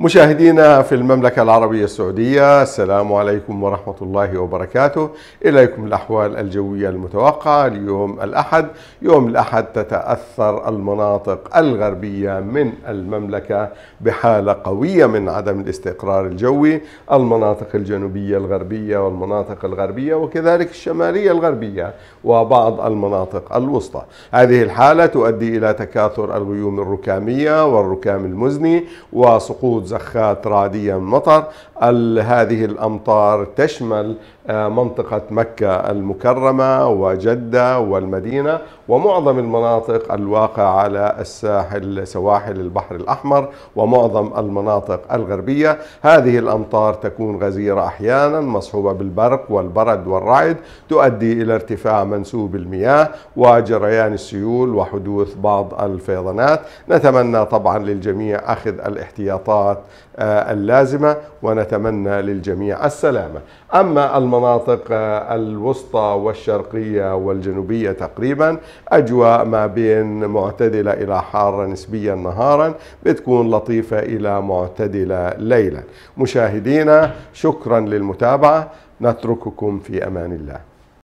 مشاهدينا في المملكة العربية السعودية السلام عليكم ورحمة الله وبركاته إليكم الأحوال الجوية المتوقعة ليوم الأحد يوم الأحد تتأثر المناطق الغربية من المملكة بحالة قوية من عدم الاستقرار الجوي المناطق الجنوبية الغربية والمناطق الغربية وكذلك الشمالية الغربية وبعض المناطق الوسطى هذه الحالة تؤدي إلى تكاثر الغيوم الركامية والركام المزني وسقوط زخات رعدية من مطر هذه الأمطار تشمل آه، منطقة مكة المكرمة وجدة والمدينة ومعظم المناطق الواقعة على الساحل سواحل البحر الأحمر ومعظم المناطق الغربية هذه الأمطار تكون غزيرة أحيانا مصحوبة بالبرق والبرد والرعد تؤدي إلى ارتفاع منسوب المياه وجريان السيول وحدوث بعض الفيضانات نتمنى طبعا للجميع أخذ الاحتياطات الإجراءات آه، اللازمة ونتمنى للجميع السلامة أما المناطق آه، الوسطى والشرقية والجنوبية تقريبا أجواء ما بين معتدلة إلى حارة نسبيا نهارا بتكون لطيفة إلى معتدلة ليلا مشاهدينا شكرا للمتابعة نترككم في أمان الله